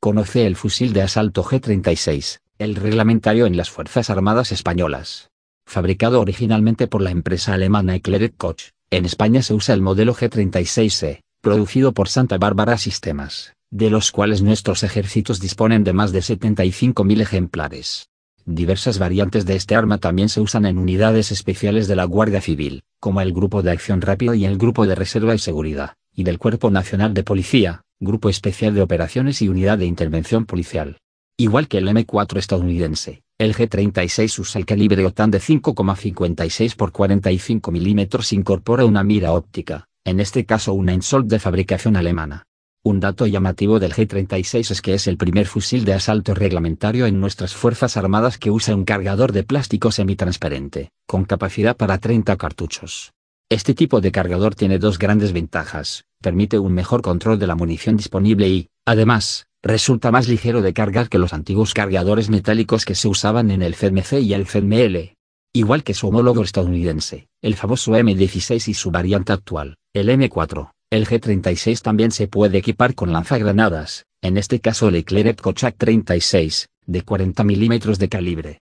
conoce el fusil de asalto G-36, el reglamentario en las Fuerzas Armadas Españolas. Fabricado originalmente por la empresa alemana Ecleret Koch, en España se usa el modelo g 36 e producido por Santa Bárbara Sistemas, de los cuales nuestros ejércitos disponen de más de 75.000 ejemplares. Diversas variantes de este arma también se usan en unidades especiales de la Guardia Civil, como el Grupo de Acción Rápida y el Grupo de Reserva y Seguridad, y del Cuerpo Nacional de Policía, Grupo Especial de Operaciones y Unidad de Intervención Policial. Igual que el M4 estadounidense, el G-36 usa el calibre OTAN de 5,56 x 45 mm incorpora una mira óptica, en este caso una Insolt de fabricación alemana. Un dato llamativo del G-36 es que es el primer fusil de asalto reglamentario en nuestras Fuerzas Armadas que usa un cargador de plástico semitransparente, con capacidad para 30 cartuchos. Este tipo de cargador tiene dos grandes ventajas, permite un mejor control de la munición disponible y, además, resulta más ligero de cargar que los antiguos cargadores metálicos que se usaban en el CMC y el CML. Igual que su homólogo estadounidense, el famoso M16 y su variante actual, el M4, el G36 también se puede equipar con lanzagranadas, en este caso el Eclairet Kochak 36, de 40 milímetros de calibre.